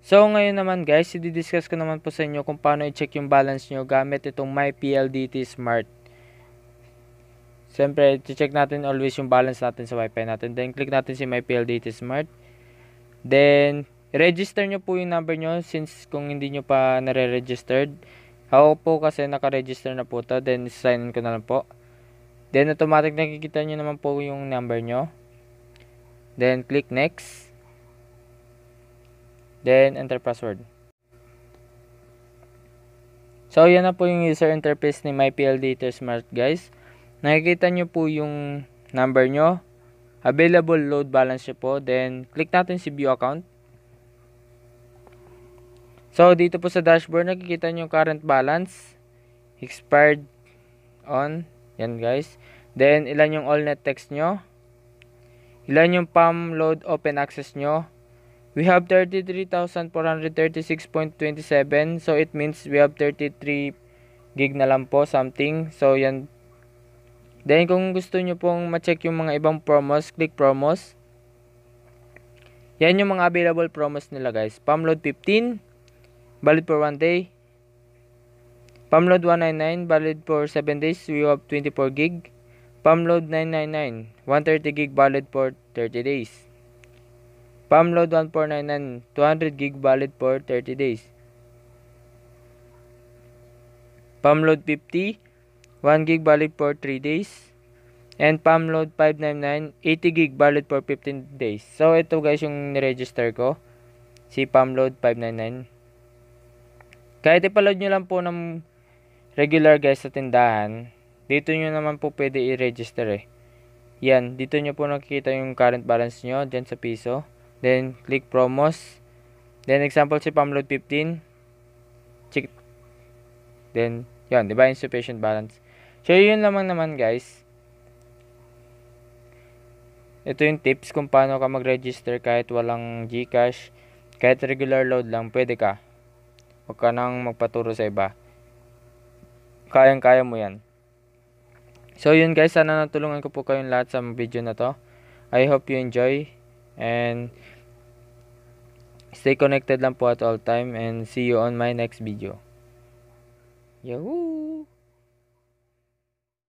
So ngayon naman guys, i-discuss ko naman po sa inyo kung paano i-check yung balance nyo gamit itong MyPLDT Smart. Siyempre, i-check natin always yung balance natin sa Wi-Fi natin. Then click natin si MyPLDT Smart. Then register nyo po yung number nyo since kung hindi nyo pa nare-registered. Ako po kasi naka-register na po to. Then sign in ko na lang po. Then automatic nakikita nyo naman po yung number nyo. Then click next. Then enter password. So, yan na po yung user interface ni MyPLDator Smart guys. Nakikita nyo po yung number nyo. Available load balance po. Then, click natin si view account. So, dito po sa dashboard, nakikita nyo yung current balance. Expired on. Yan guys. Then, ilan yung all net text nyo. Ilan yung PAM load open access nyo? We have 33,436.27. So, it means we have 33 gig na lang po something. So, yan. Then, kung gusto nyo pong ma-check yung mga ibang promos, click promos. Yan yung mga available promos nila guys. PAM load 15, valid for 1 day. PAM load 199, valid for 7 days. We have 24 gig. Pamload 999, 130 gig valid for 30 days. Pamload 1499, 200 gig valid for 30 days. Pamload 50, 1 gig valid for 3 days. And Pamload 599, 80 gig valid for 15 days. So, ito guys yung nire-register ko. Si Pamload 599. Kahit ipaload nyo lang po ng regular guys sa tindahan, dito nyo naman po pwede i-register eh. Yan, dito nyo po nakikita yung current balance nyo dyan sa piso. Then, click promos. Then, example si Pamload 15. Check. Then, yan, di ba? Insufficient balance. So, yun lamang naman guys. Ito yung tips kung paano ka mag-register kahit walang Gcash. Kahit regular load lang, pwede ka. Huwag ka nang magpaturo sa iba. Kayang-kaya mo yan. So yun guys, sana natulungan ko po kayong lahat sa video na to. I hope you enjoy and stay connected lang po at all time and see you on my next video. Yahoo!